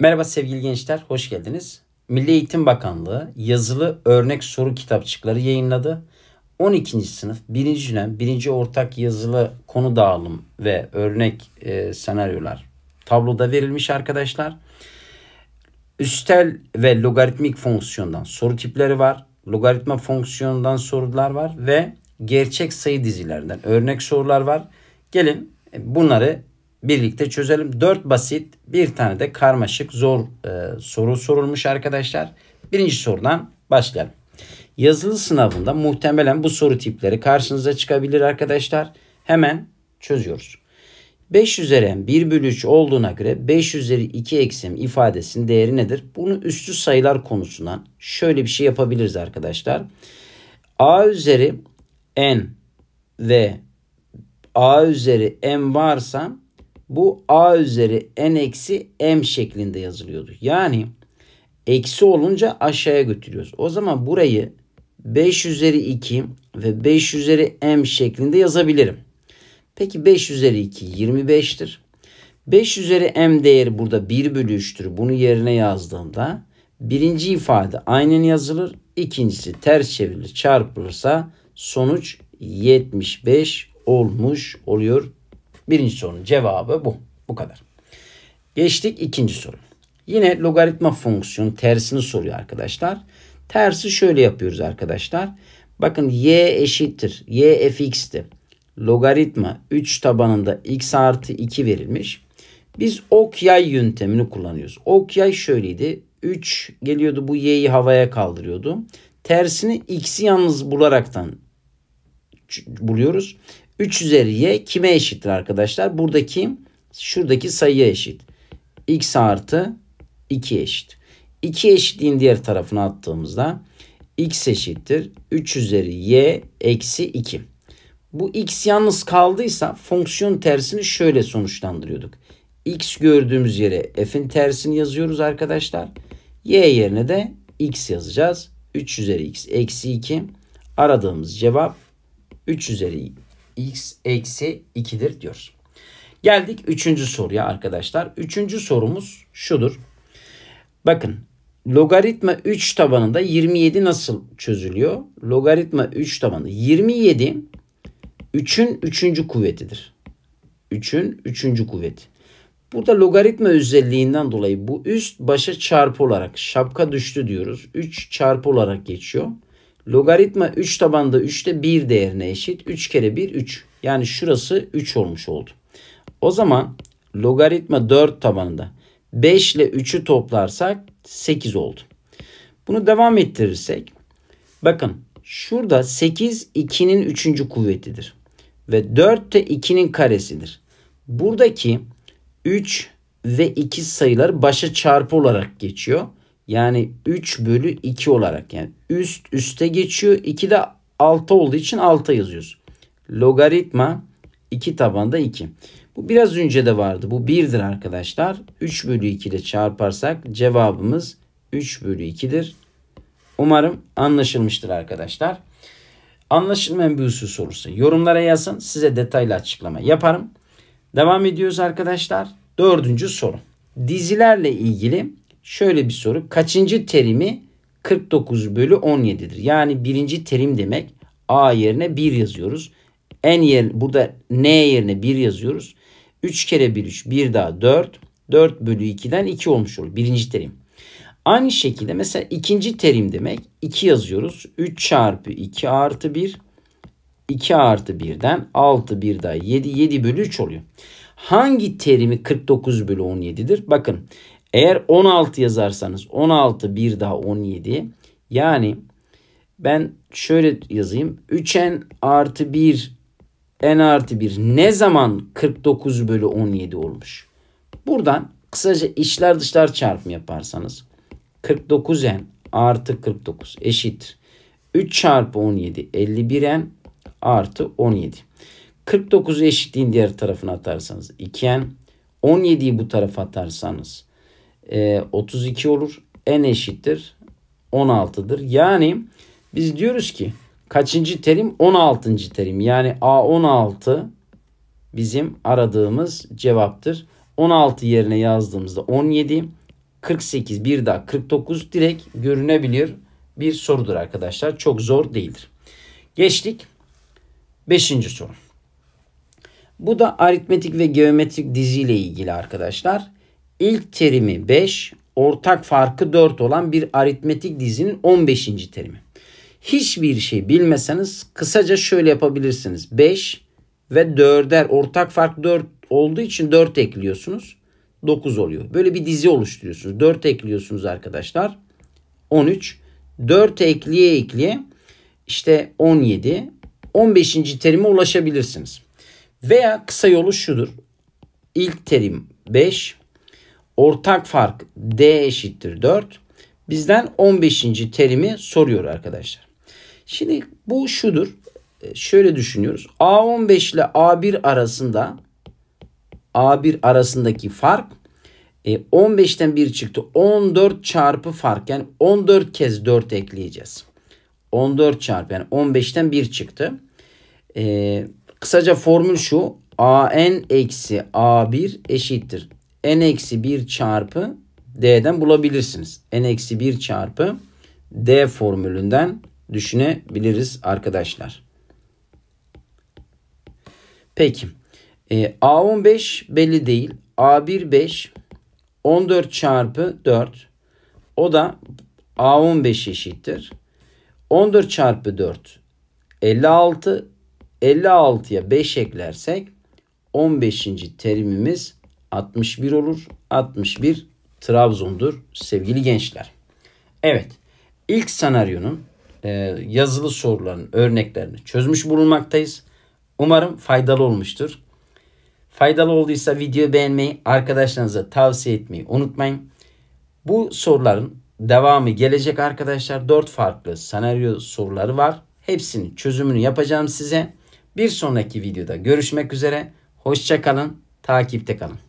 Merhaba sevgili gençler, hoş geldiniz. Milli Eğitim Bakanlığı yazılı örnek soru kitapçıkları yayınladı. 12. sınıf 1. dönem 1. ortak yazılı konu dağılım ve örnek e, senaryolar tabloda verilmiş arkadaşlar. Üstel ve logaritmik fonksiyondan soru tipleri var. Logaritma fonksiyonundan sorular var ve gerçek sayı dizilerinden örnek sorular var. Gelin e, bunları birlikte çözelim. 4 basit bir tane de karmaşık zor e, soru sorulmuş arkadaşlar. Birinci sorudan başlayalım. Yazılı sınavında muhtemelen bu soru tipleri karşınıza çıkabilir arkadaşlar. Hemen çözüyoruz. 5 üzeri 1 bölü 3 olduğuna göre 5 üzeri 2 eksi ifadesinin değeri nedir? Bunu üstü sayılar konusundan şöyle bir şey yapabiliriz arkadaşlar. A üzeri n ve A üzeri m varsa bu a üzeri n eksi m şeklinde yazılıyordu. Yani eksi olunca aşağıya götürüyoruz. O zaman burayı 5 üzeri 2 ve 5 üzeri m şeklinde yazabilirim. Peki 5 üzeri 2 25'tir. 5 üzeri m değeri burada 1 bölü 3'tür. Bunu yerine yazdığımda birinci ifade aynen yazılır. İkincisi ters çevrilir çarpılırsa sonuç 75 olmuş oluyor Birinci sorunun cevabı bu. Bu kadar. Geçtik ikinci soru. Yine logaritma fonksiyonun tersini soruyor arkadaşlar. Tersi şöyle yapıyoruz arkadaşlar. Bakın y eşittir. y fx'ti. Logaritma 3 tabanında x artı 2 verilmiş. Biz ok yay yöntemini kullanıyoruz. Ok yay şöyleydi. 3 geliyordu bu y'yi havaya kaldırıyordu. Tersini x'i yalnız bularaktan buluyoruz. 3 üzeri y kime eşittir arkadaşlar? Buradaki şuradaki sayıya eşit. x artı 2 eşit. 2 eşitliğin diğer tarafına attığımızda x eşittir 3 üzeri y eksi 2. Bu x yalnız kaldıysa fonksiyon tersini şöyle sonuçlandırıyorduk. x gördüğümüz yere f'in tersini yazıyoruz arkadaşlar. y yerine de x yazacağız. 3 üzeri x eksi 2. Aradığımız cevap 3 üzeri x eksi 2'dir diyoruz. Geldik üçüncü soruya arkadaşlar. Üçüncü sorumuz şudur. Bakın logaritma 3 tabanında 27 nasıl çözülüyor? Logaritma 3 tabanında 27 3'ün 3. kuvvetidir. 3'ün 3. kuvveti. Burada logaritma özelliğinden dolayı bu üst başa çarpı olarak şapka düştü diyoruz. 3 çarpı olarak geçiyor. Logaritma 3 tabanda 3'te 1 değerine eşit. 3 kere 1 3. Yani şurası 3 olmuş oldu. O zaman logaritma 4 tabanında 5 ile 3'ü toplarsak 8 oldu. Bunu devam ettirirsek bakın şurada 8 2'nin 3. kuvvetidir. Ve 4 de 2'nin karesidir. Buradaki 3 ve 2 sayıları başa çarpı olarak geçiyor. Yani 3 bölü 2 olarak yani üst üste geçiyor. 2 de 6 olduğu için 6 yazıyoruz. Logaritma 2 tabanda 2. Bu biraz önce de vardı. Bu 1'dir arkadaşlar. 3 bölü 2 ile çarparsak cevabımız 3 bölü 2'dir. Umarım anlaşılmıştır arkadaşlar. Anlaşılmayan bir husus olursa yorumlara yazın. Size detaylı açıklama yaparım. Devam ediyoruz arkadaşlar. Dördüncü soru. Dizilerle ilgili Şöyle bir soru. Kaçıncı terimi 49 bölü 17'dir? Yani birinci terim demek. A yerine 1 yazıyoruz. N yer, burada N yerine 1 yazıyoruz. 3 kere 1 3. 1 daha 4. 4 bölü 2'den 2 olmuş olur. Birinci terim. Aynı şekilde mesela ikinci terim demek 2 yazıyoruz. 3 çarpı 2 artı 1. 2 artı 1'den 6 1 daha 7. 7 bölü 3 oluyor. Hangi terimi 49 bölü 17'dir? Bakın eğer 16 yazarsanız 16 bir daha 17. Yani ben şöyle yazayım. 3n artı 1 n artı 1 ne zaman 49 bölü 17 olmuş? Buradan kısaca içler dışlar çarpımı yaparsanız 49n artı 49 eşittir. 3 çarpı 17 51n artı 17. 49'u eşitliğin diğer tarafına atarsanız 2n 17'yi bu tarafa atarsanız e, 32 olur. n eşittir 16'dır. Yani biz diyoruz ki kaçıncı terim? 16. terim. Yani A16 bizim aradığımız cevaptır. 16 yerine yazdığımızda 17, 48, bir daha 49 direkt görünebilir bir sorudur arkadaşlar. Çok zor değildir. Geçtik 5. soru. Bu da aritmetik ve geometrik diziyle ilgili arkadaşlar ilk terimi 5, ortak farkı 4 olan bir aritmetik dizinin 15. terimi. Hiçbir şey bilmeseniz kısaca şöyle yapabilirsiniz. 5 ve 4'er ortak fark 4 olduğu için 4 ekliyorsunuz. 9 oluyor. Böyle bir dizi oluşturuyorsunuz. 4 ekliyorsunuz arkadaşlar. 13. 4 ekliye ekliye işte 17. 15. terime ulaşabilirsiniz. Veya kısa yolu şudur. İlk terim 5, ortak fark D eşittir 4. Bizden 15. terimi soruyor arkadaşlar. Şimdi bu şudur. E, şöyle düşünüyoruz. A15 ile A1 arasında A1 arasındaki fark 15'ten e, 1 çıktı. 14 çarpı fark. Yani 14 kez 4 ekleyeceğiz. 14 çarpı yani 15'ten 1 çıktı. Ee, kısaca formül şu. AN eksi A1 eşittir n-1 eksi çarpı d'den bulabilirsiniz. n-1 eksi çarpı d formülünden düşünebiliriz arkadaşlar. Peki. E, A15 belli değil. A1 5 14 çarpı 4 o da A15 eşittir. 14 çarpı 4 56 56'ya 5 eklersek 15. terimimiz 61 olur. 61 Trabzon'dur sevgili gençler. Evet ilk senaryonun e, yazılı soruların örneklerini çözmüş bulunmaktayız. Umarım faydalı olmuştur. Faydalı olduysa video beğenmeyi, arkadaşlarınıza tavsiye etmeyi unutmayın. Bu soruların devamı gelecek arkadaşlar. 4 farklı senaryo soruları var. Hepsinin çözümünü yapacağım size. Bir sonraki videoda görüşmek üzere. Hoşçakalın, takipte kalın.